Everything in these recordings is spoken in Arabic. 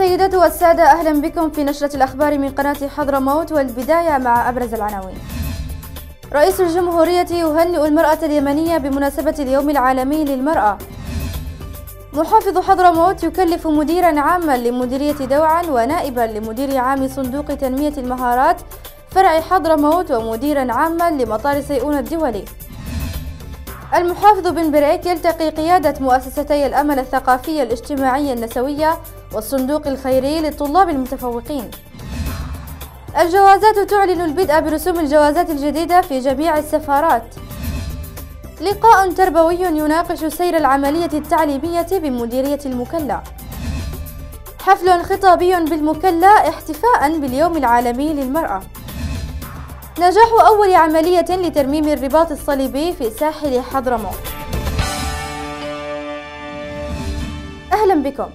السيدات والسادة أهلا بكم في نشرة الأخبار من قناة حضرموت والبداية مع أبرز العناوين رئيس الجمهورية يهنئ المرأة اليمنية بمناسبة اليوم العالمي للمرأة محافظ حضرموت يكلف مديرا عاما لمديرية دوعا ونائبا لمدير عام صندوق تنمية المهارات فرع حضرموت ومديرا عاما لمطار سيئون الدولي المحافظ بن بريك يلتقي قيادة مؤسستي الأمل الثقافي الاجتماعي النسوية والصندوق الخيري للطلاب المتفوقين الجوازات تعلن البدء برسوم الجوازات الجديدة في جميع السفارات لقاء تربوي يناقش سير العملية التعليمية بمديرية المكلا حفل خطابي بالمكلا احتفاء باليوم العالمي للمرأة نجاح أول عملية لترميم الرباط الصليبي في ساحل حضرموت أهلا بكم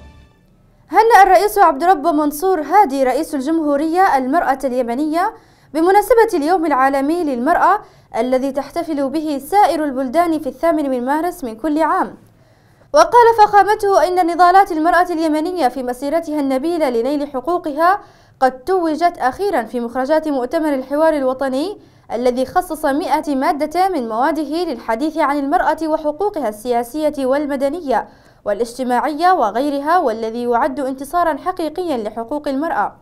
هنأ الرئيس عبد الرب منصور هادي رئيس الجمهورية المرأة اليمنية بمناسبة اليوم العالمي للمرأة الذي تحتفل به سائر البلدان في الثامن من مارس من كل عام وقال فخامته إن نضالات المرأة اليمنية في مسيرتها النبيلة لنيل حقوقها قد توجت أخيرا في مخرجات مؤتمر الحوار الوطني الذي خصص مئة مادة من مواده للحديث عن المرأة وحقوقها السياسية والمدنية والاجتماعية وغيرها والذي يعد انتصارا حقيقيا لحقوق المرأة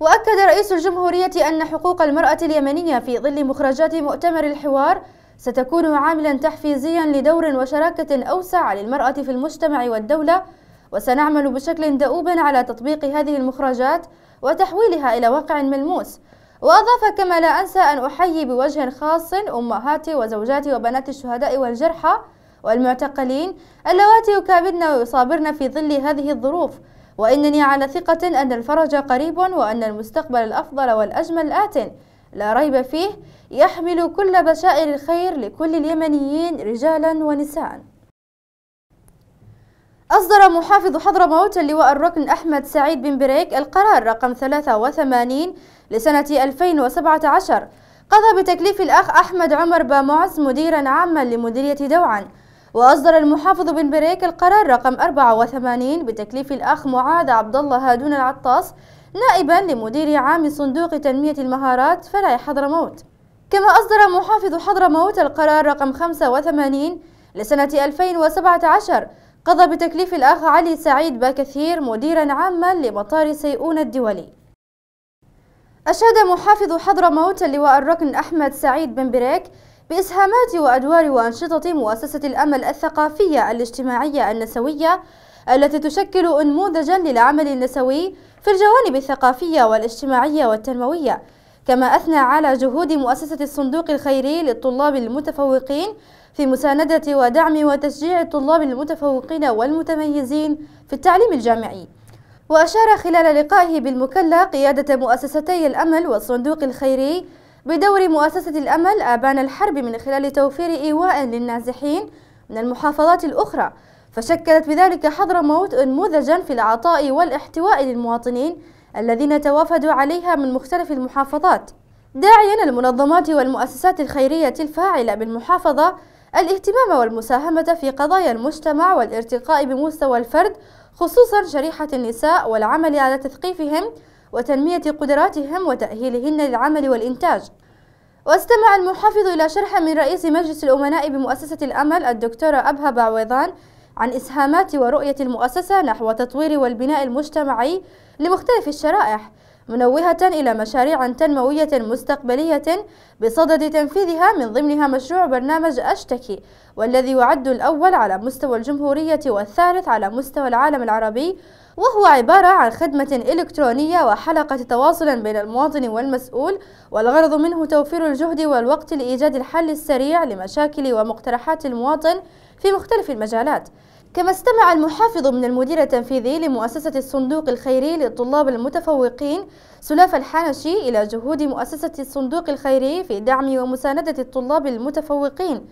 وأكد رئيس الجمهورية أن حقوق المرأة اليمنية في ظل مخرجات مؤتمر الحوار ستكون عاملا تحفيزيا لدور وشراكة أوسع للمرأة في المجتمع والدولة وسنعمل بشكل دؤوب على تطبيق هذه المخرجات وتحويلها إلى واقع ملموس وأضاف كما لا أنسى أن أحيي بوجه خاص أمهاتي وزوجاتي وبنات الشهداء والجرحى والمعتقلين اللواتي يكابدن ويصابرن في ظل هذه الظروف وإنني على ثقة أن الفرج قريب وأن المستقبل الأفضل والأجمل آت لا ريب فيه يحمل كل بشائر الخير لكل اليمنيين رجالا ونساء أصدر محافظ حضرموت اللواء الركن أحمد سعيد بن بريك القرار رقم 83 لسنة 2017 قضى بتكليف الأخ أحمد عمر بامعز مديرا عاما لمديرية دوعا وأصدر المحافظ بن بريك القرار رقم 84 بتكليف الأخ معاذ عبد الله هادون العطاس نائبا لمدير عام صندوق تنمية المهارات فرع حضرموت كما أصدر محافظ حضرموت القرار رقم 85 لسنة 2017 قضى بتكليف الأخ علي سعيد باكثير مديرا عاما لمطار سيئون الدولي أشاد محافظ حضرموت اللواء الركن أحمد سعيد بن بريك بإسهامات وأدوار وأنشطة مؤسسة الأمل الثقافية الاجتماعية النسوية التي تشكل أنموذجا للعمل النسوي في الجوانب الثقافية والاجتماعية والتنموية كما أثنى على جهود مؤسسة الصندوق الخيري للطلاب المتفوقين في مساندة ودعم وتشجيع الطلاب المتفوقين والمتميزين في التعليم الجامعي وأشار خلال لقائه بالمكلة قيادة مؤسستي الأمل والصندوق الخيري بدور مؤسسة الأمل آبان الحرب من خلال توفير إيواء للنازحين من المحافظات الأخرى فشكلت بذلك موت نموذجا في العطاء والاحتواء للمواطنين الذين توافدوا عليها من مختلف المحافظات داعيا المنظمات والمؤسسات الخيرية الفاعلة بالمحافظة الاهتمام والمساهمة في قضايا المجتمع والارتقاء بمستوى الفرد خصوصا شريحة النساء والعمل على تثقيفهم وتنمية قدراتهم وتأهيلهن للعمل والإنتاج واستمع المحافظ إلى شرح من رئيس مجلس الأمناء بمؤسسة الأمل الدكتورة أبها بعويضان عن إسهامات ورؤية المؤسسة نحو تطوير والبناء المجتمعي لمختلف الشرائح منوهة إلى مشاريع تنموية مستقبلية بصدد تنفيذها من ضمنها مشروع برنامج أشتكي والذي يعد الأول على مستوى الجمهورية والثالث على مستوى العالم العربي وهو عبارة عن خدمة إلكترونية وحلقة تواصل بين المواطن والمسؤول والغرض منه توفير الجهد والوقت لإيجاد الحل السريع لمشاكل ومقترحات المواطن في مختلف المجالات كما استمع المحافظ من المدير التنفيذي لمؤسسة الصندوق الخيري للطلاب المتفوقين سلاف الحانشي إلى جهود مؤسسة الصندوق الخيري في دعم ومساندة الطلاب المتفوقين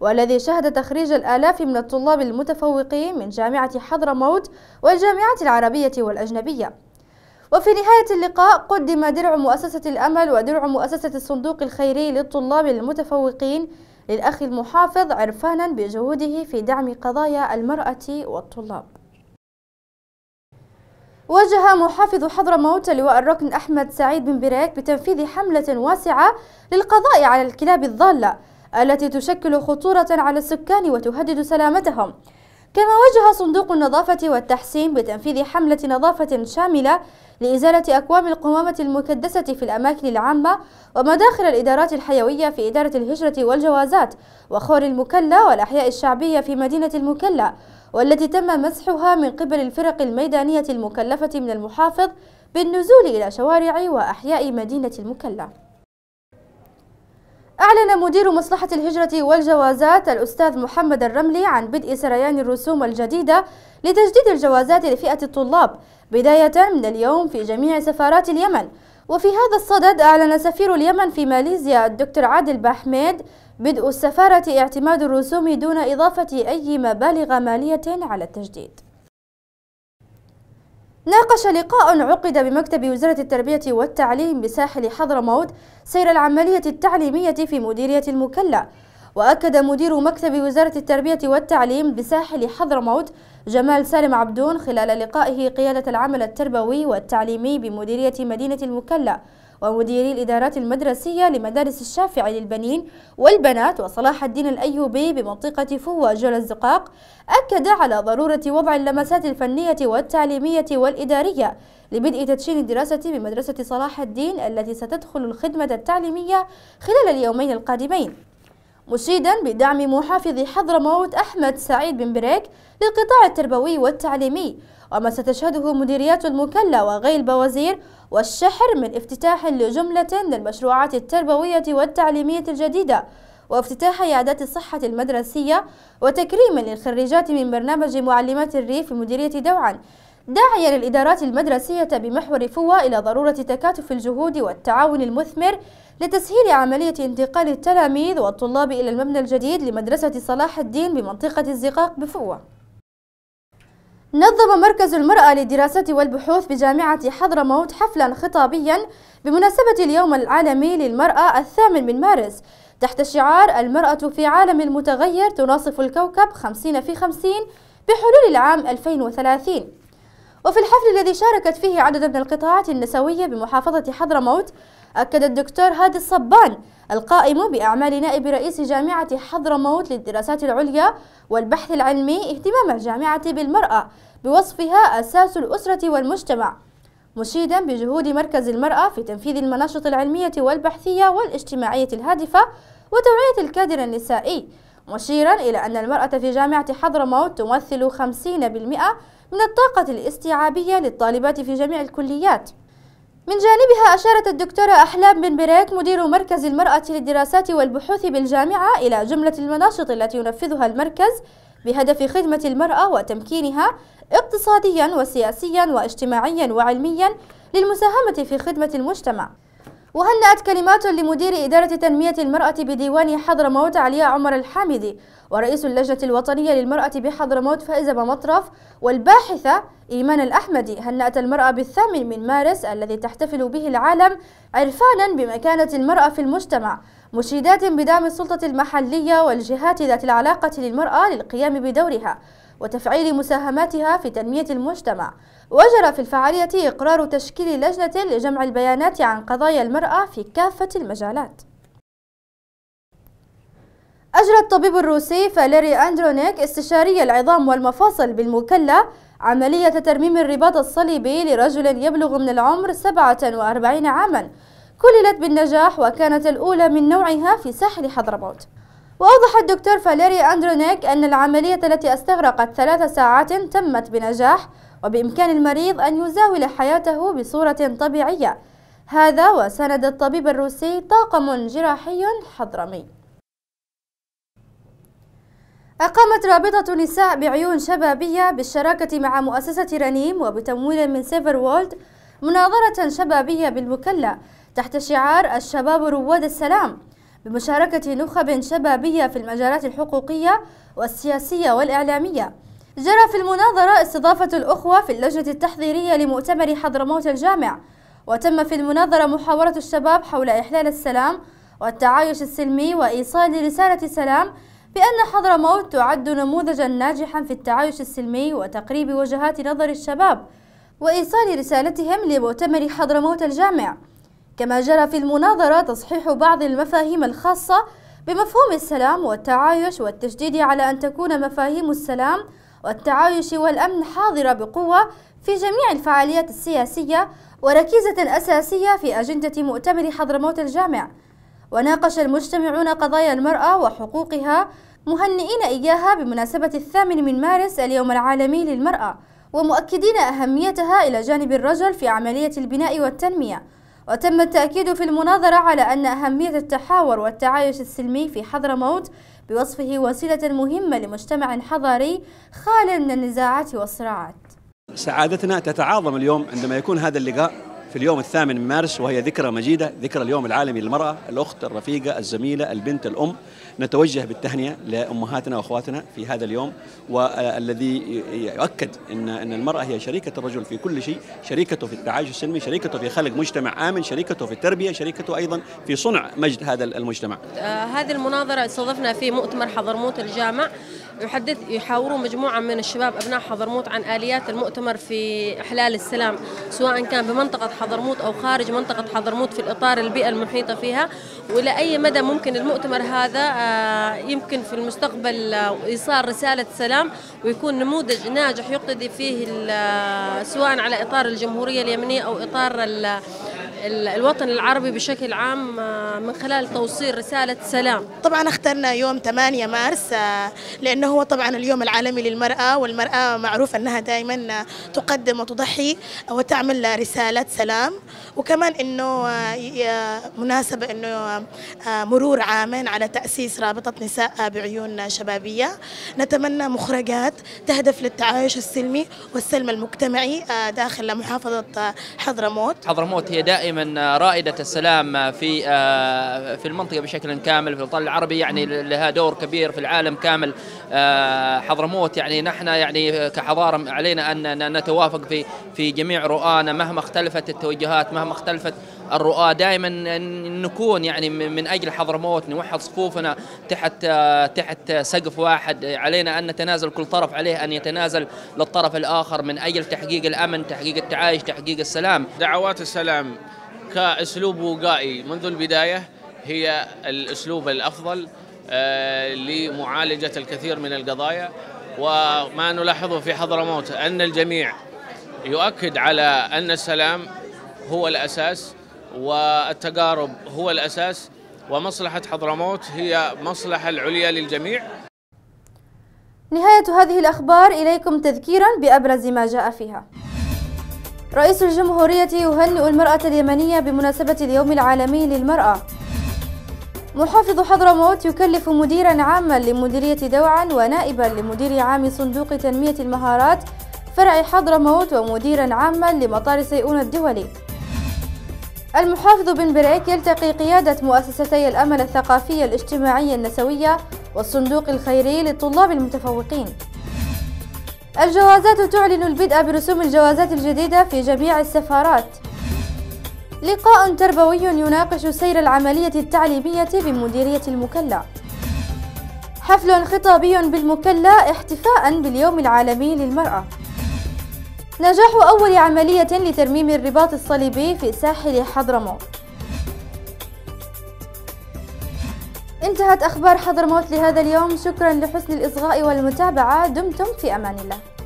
والذي شهد تخريج الآلاف من الطلاب المتفوقين من جامعة حضرموت والجامعات العربية والأجنبية وفي نهاية اللقاء قدم درع مؤسسة الأمل ودرع مؤسسة الصندوق الخيري للطلاب المتفوقين للأخ المحافظ عرفانا بجهوده في دعم قضايا المرأة والطلاب وجه محافظ حضرموت لواء الركن أحمد سعيد بن بريك بتنفيذ حملة واسعة للقضاء على الكلاب الضالة التي تشكل خطورة على السكان وتهدد سلامتهم كما وجه صندوق النظافة والتحسين بتنفيذ حملة نظافة شاملة لإزالة أكوام القمامة المكدسة في الأماكن العامة ومداخل الإدارات الحيوية في إدارة الهجرة والجوازات وخور المكلا والأحياء الشعبية في مدينة المكلا والتي تم مسحها من قبل الفرق الميدانية المكلفة من المحافظ بالنزول إلى شوارع وأحياء مدينة المكلا أعلن مدير مصلحة الهجرة والجوازات الأستاذ محمد الرملي عن بدء سريان الرسوم الجديدة لتجديد الجوازات لفئة الطلاب بداية من اليوم في جميع سفارات اليمن وفي هذا الصدد أعلن سفير اليمن في ماليزيا الدكتور عادل بحميد بدء السفارة اعتماد الرسوم دون إضافة أي مبالغ مالية على التجديد ناقش لقاء عقد بمكتب وزارة التربية والتعليم بساحل حضرموت سير العملية التعليمية في مديرية المكلا وأكد مدير مكتب وزارة التربية والتعليم بساحل حضرموت جمال سالم عبدون خلال لقائه قيادة العمل التربوي والتعليمي بمديرية مدينة المكلا ومديري الإدارات المدرسية لمدارس الشافعي للبنين والبنات وصلاح الدين الأيوبي بمنطقة فوة جل الزقاق أكد على ضرورة وضع اللمسات الفنية والتعليمية والإدارية لبدء تدشين الدراسة بمدرسة صلاح الدين التي ستدخل الخدمة التعليمية خلال اليومين القادمين مشيدا بدعم محافظ حضرموت أحمد سعيد بن بريك للقطاع التربوي والتعليمي وما ستشهده مديريات المكلا وغيل البوازير والشحر من افتتاح لجملة من المشروعات التربوية والتعليمية الجديدة وافتتاح عيادات الصحة المدرسية وتكريم للخريجات من برنامج معلمات الريف في مديرية دوعا داعيا للإدارات المدرسية بمحور فوا إلى ضرورة تكاتف الجهود والتعاون المثمر لتسهيل عملية انتقال التلاميذ والطلاب إلى المبنى الجديد لمدرسة صلاح الدين بمنطقة الزقاق بفوا نظم مركز المرأة للدراسات والبحوث بجامعة حضرموت حفلا خطابيا بمناسبة اليوم العالمي للمرأة الثامن من مارس تحت شعار المرأة في عالم متغير تناصف الكوكب 50 في 50 بحلول العام 2030 وفي الحفل الذي شاركت فيه عدد من القطاعات النسوية بمحافظة حضرموت أكد الدكتور هادي الصبان القائم بأعمال نائب رئيس جامعة حضرموت للدراسات العليا والبحث العلمي اهتمام الجامعة بالمرأة بوصفها أساس الأسرة والمجتمع مشيدا بجهود مركز المرأة في تنفيذ المناشط العلمية والبحثية والاجتماعية الهادفة وتوعية الكادر النسائي مشيرا إلى أن المرأة في جامعة حضرموت تمثل 50% من الطاقة الاستيعابية للطالبات في جميع الكليات من جانبها أشارت الدكتورة أحلام بن بريك مدير مركز المرأة للدراسات والبحوث بالجامعة إلى جملة المناشط التي ينفذها المركز بهدف خدمة المرأة وتمكينها اقتصاديا وسياسيا واجتماعيا وعلميا للمساهمة في خدمة المجتمع وهنأت كلمات لمدير إدارة تنمية المرأة بديوان حضرموت علي عمر الحامدي ورئيس اللجنة الوطنية للمرأة بحضرموت فائزة بمطرف والباحثة إيمان الأحمدي هنأت المرأة بالثامن من مارس الذي تحتفل به العالم عرفانا بمكانة المرأة في المجتمع مشيدات بدعم السلطة المحلية والجهات ذات العلاقة للمرأة للقيام بدورها وتفعيل مساهماتها في تنمية المجتمع وجرى في الفعالية إقرار تشكيل لجنة لجمع البيانات عن قضايا المرأة في كافة المجالات أجرى الطبيب الروسي فاليري أندرونيك استشاري العظام والمفاصل بالمكلة عملية ترميم الرباط الصليبي لرجل يبلغ من العمر 47 عاما كللت بالنجاح وكانت الأولى من نوعها في ساحل حضرموت وأوضح الدكتور فاليري أندرونيك أن العملية التي استغرقت ثلاث ساعات تمت بنجاح وبإمكان المريض أن يزاول حياته بصورة طبيعية هذا وسند الطبيب الروسي طاقم جراحي حضرمي أقامت رابطة نساء بعيون شبابية بالشراكة مع مؤسسة رنيم وبتمويل من سيفر وولد مناظرة شبابية بالمكلا تحت شعار الشباب رواد السلام بمشاركة نخب شبابية في المجالات الحقوقية والسياسية والإعلامية جرى في المناظرة استضافة الأخوة في اللجنة التحضيرية لمؤتمر حضرموت الجامع وتم في المناظرة محاورة الشباب حول إحلال السلام والتعايش السلمي وإيصال رسالة سلام بأن حضرموت تعد نموذجا ناجحا في التعايش السلمي وتقريب وجهات نظر الشباب وإيصال رسالتهم لمؤتمر حضرموت الجامع كما جرى في المناظرة تصحيح بعض المفاهيم الخاصة بمفهوم السلام والتعايش والتشديد على أن تكون مفاهيم السلام والتعايش والأمن حاضرة بقوة في جميع الفعاليات السياسية وركيزة أساسية في أجندة مؤتمر حضرموت الجامع وناقش المجتمعون قضايا المرأة وحقوقها مهنئين إياها بمناسبة الثامن من مارس اليوم العالمي للمرأة ومؤكدين أهميتها إلى جانب الرجل في عملية البناء والتنمية وتم التأكيد في المناظرة على أن أهمية التحاور والتعايش السلمي في حضرموت بوصفه وسيلة مهمة لمجتمع حضاري خال من النزاعات والصراعات سعادتنا تتعاظم اليوم عندما يكون هذا اللقاء في اليوم الثامن من مارس وهي ذكرى مجيدة ذكرى اليوم العالمي للمرأة الأخت الرفيقة الزميلة البنت الأم نتوجه بالتهنئة لأمهاتنا وأخواتنا في هذا اليوم والذي يؤكد أن أن المرأة هي شريكة الرجل في كل شيء شريكته في التعايش السلمي شريكته في خلق مجتمع آمن شريكته في التربية شريكته أيضا في صنع مجد هذا المجتمع آه هذه المناظرة استضفنا في مؤتمر حضرموت الجامع يحدث يحاوروا مجموعة من الشباب أبناء حضرموت عن آليات المؤتمر في إحلال السلام سواء كان بمنطقة حضرموت أو خارج منطقة حضرموت في الإطار البيئة المحيطة فيها وإلى أي مدى ممكن المؤتمر هذا آه، يمكن في المستقبل آه، إيصال رسالة سلام ويكون نموذج ناجح يقتدي فيه آه، سواء على إطار الجمهورية اليمنية أو إطار الوطن العربي بشكل عام آه، من خلال توصيل رسالة سلام طبعا اخترنا يوم 8 مارس آه، لأنه هو طبعا اليوم العالمي للمرأة والمرأة معروف أنها دائما آه، تقدم وتضحي وتعمل رسالة سلام وكمان أنه مناسبة أنه مرور عام على تأسيس رابطة نساء بعيون شبابية نتمنى مخرجات تهدف للتعايش السلمي والسلم المجتمعي داخل محافظة حضرموت حضرموت هي دائما دائما رائدة السلام في آه، في المنطقة بشكل كامل في الوطن العربي يعني لها دور كبير في العالم كامل آه، حضرموت يعني نحن يعني كحضارة علينا أن نتوافق في في جميع رؤانا مهما اختلفت التوجهات مهما اختلفت الرؤى دائما نكون يعني من اجل حضرموت نوحد صفوفنا تحت تحت سقف واحد علينا ان نتنازل كل طرف عليه ان يتنازل للطرف الاخر من اجل تحقيق الامن تحقيق التعايش تحقيق السلام دعوات السلام كاسلوب وقائي منذ البدايه هي الاسلوب الافضل آه، لمعالجه الكثير من القضايا وما نلاحظه في حضرموت ان الجميع يؤكد على ان السلام هو الاساس والتقارب هو الأساس ومصلحة حضرموت هي مصلحة العليا للجميع نهاية هذه الأخبار إليكم تذكيرا بأبرز ما جاء فيها رئيس الجمهورية يهنئ المرأة اليمنية بمناسبة اليوم العالمي للمرأة محافظ حضرموت يكلف مديرا عاما لمديرية دوعا ونائبا لمدير عام صندوق تنمية المهارات فرع حضرموت ومديرا عاما لمطار سيئون الدولي المحافظ بن بريك يلتقي قيادة مؤسستي الأمل الثقافية الاجتماعية النسوية والصندوق الخيري للطلاب المتفوقين الجوازات تعلن البدء برسوم الجوازات الجديدة في جميع السفارات لقاء تربوي يناقش سير العملية التعليمية بمديرية المكلا حفل خطابي بالمكلا احتفاء باليوم العالمي للمرأة نجاح أول عملية لترميم الرباط الصليبي في ساحل حضرموت انتهت أخبار حضرموت لهذا اليوم شكرا لحسن الإصغاء والمتابعة دمتم في أمان الله